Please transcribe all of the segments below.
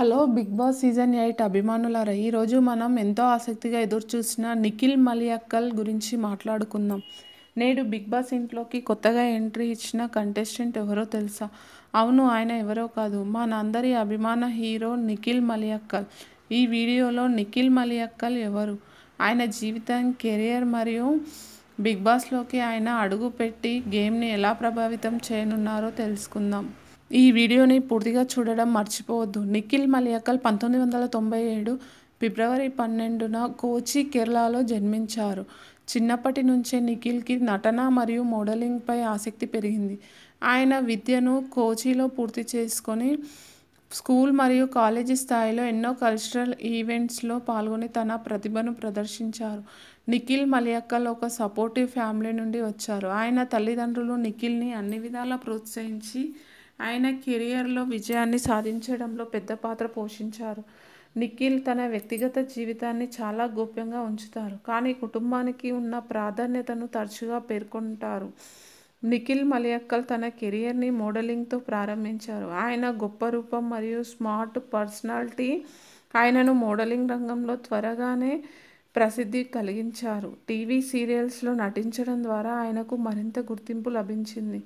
hello Bigg Boss season eight అభిమానులారా ఈరోజు మనం ఎంతో ఆసక్తిగా ఎదురుచూసిన నిఖిల్ మలియక్కల్ గురించి మాట్లాడుకుందాం నేడు బిగ్ బాస్ ఇంట్లోకి కొత్తగా ఎంట్రీ ఇచ్చిన కంటెస్టెంట్ ఎవరో తెలుసా అవును ఆయన ఎవరో కాదు మనందరి అభిమాన హీరో నిఖిల్ మలియక్కల్ ఈ వీడియోలో నిఖిల్ మలియక్కల్ ఎవరు ఆయన జీవితం కెరియర్ మరియు బిగ్ బాస్లోకి ఆయన అడుగుపెట్టి గేమ్ని ఎలా ప్రభావితం చేయనున్నారో తెలుసుకుందాం ఈ వీడియోని పూర్తిగా చూడడం మర్చిపోవద్దు నిఖిల్ మలియక్కల్ పంతొమ్మిది వందల తొంభై ఏడు ఫిబ్రవరి పన్నెండున కోచి కేరళలో జన్మించారు చిన్నప్పటి నుంచే నిఖిల్కి నటన మరియు మోడలింగ్పై ఆసక్తి పెరిగింది ఆయన విద్యను కోచిలో పూర్తి చేసుకొని స్కూల్ మరియు కాలేజీ స్థాయిలో ఎన్నో కల్చరల్ ఈవెంట్స్లో పాల్గొని తన ప్రతిభను ప్రదర్శించారు నిఖిల్ మలియక్కల్ ఒక సపోర్టివ్ ఫ్యామిలీ నుండి వచ్చారు ఆయన తల్లిదండ్రులు నిఖిల్ని అన్ని విధాలా ప్రోత్సహించి ఆయన కెరియర్లో విజయాన్ని సాధించడంలో పెద్ద పాత్ర పోషించారు నిఖిల్ తన వ్యక్తిగత జీవితాన్ని చాలా గోప్యంగా ఉంచుతారు కానీ కుటుంబానికి ఉన్న ప్రాధాన్యతను తరచుగా పేర్కొంటారు నిఖిల్ మలయక్కల్ తన కెరియర్ని మోడలింగ్తో ప్రారంభించారు ఆయన గొప్ప రూపం మరియు స్మార్ట్ పర్సనాలిటీ ఆయనను మోడలింగ్ రంగంలో త్వరగానే ప్రసిద్ధి కలిగించారు టీవీ సీరియల్స్లో నటించడం ద్వారా ఆయనకు మరింత గుర్తింపు లభించింది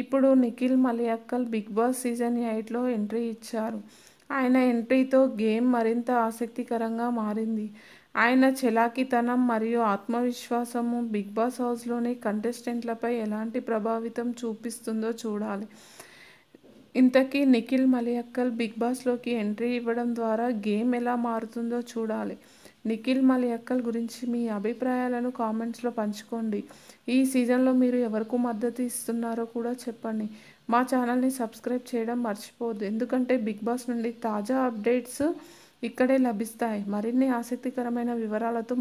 ఇప్పుడు Nikhil Malayakkal Bigg Boss season ఎయిట్లో ఎంట్రీ ఇచ్చారు ఆయన ఎంట్రీతో గేమ్ మరింత ఆసక్తికరంగా మారింది ఆయన చలాకితనం మరియు ఆత్మవిశ్వాసము బిగ్ బాస్ హౌస్లోని కంటెస్టెంట్లపై ఎలాంటి ప్రభావితం చూపిస్తుందో చూడాలి ఇంతకీ నిఖిల్ మలయక్కల్ బిగ్ బాస్లోకి ఎంట్రీ ఇవ్వడం ద్వారా గేమ్ ఎలా మారుతుందో చూడాలి నిఖిల్ మలయక్కల్ గురించి మీ అభిప్రాయాలను కామెంట్స్లో పంచుకోండి ఈ సీజన్లో మీరు ఎవరికి మద్దతు ఇస్తున్నారో కూడా చెప్పండి మా ఛానల్ని సబ్స్క్రైబ్ చేయడం మర్చిపోవద్దు ఎందుకంటే బిగ్ బాస్ నుండి తాజా అప్డేట్స్ ఇక్కడే లభిస్తాయి మరిన్ని ఆసక్తికరమైన వివరాలతో